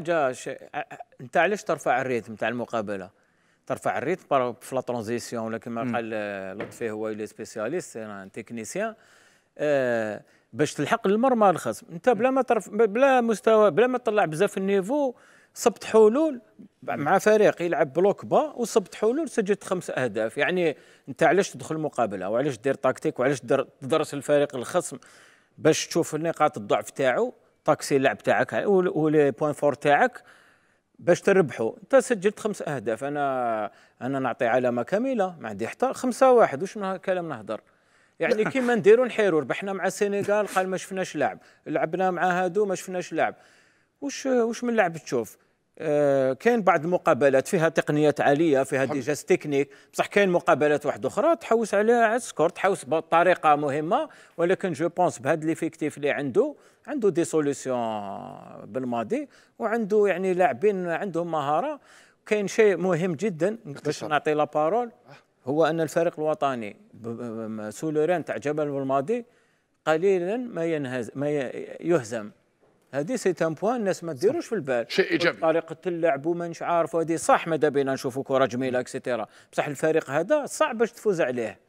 جا شيء انت علاش ترفع الريتم تاع المقابله ترفع الريتم في لا ترانزيسيون ولا كما قال آه، لطفي هو اللي سبيسياليست تكنيسيان آه باش تلحق للمرمى الخصم انت بلا ما ترف بلا مستوى بلا ما تطلع بزاف النيفو صبت حلول مع فريق يلعب بلوك با وصبت حلول سجلت خمس اهداف يعني انت علاش تدخل مقابله وعلاش دير تاكتيك وعلاش تدرس الفريق الخصم باش تشوف نقاط الضعف تاعو طاكسي اللعب تاعك ولي بوان فور تاعك باش تربحوا انت سجلت خمس اهداف انا انا نعطي علامه كامله ما عندي حتى خمسة واحد واش كلام نهضر يعني كيما نديروا نحيروا ربحنا مع السنغال قال ما شفناش لعب لعبنا مع هادو ما شفناش لعب واش واش من لعب تشوف آه، كاين بعض المقابلات فيها تقنيات عاليه فيها دي جاست تكنيك بصح كاين مقابلات واحده اخرى تحوس على على السكور تحوس بطريقه مهمه ولكن جو بونس بهذا ليفيكتيف اللي عنده عنده دي سوليسيون بالماضي وعنده يعني لاعبين عندهم مهاره كاين شيء مهم جدا باش نعطي لا أه. هو ان الفريق الوطني سولوران تاع جبل بالماضي قليلا ما ينهز ما يهزم هذه سي ان بوان الناس ما ديروش في البال شيء ايجابي طريقه اللعب وما نش عارف هذه صح ماذا بينا نشوفوا كره جميله اكسيتيرا بصح الفريق هذا صعب باش تفوز عليه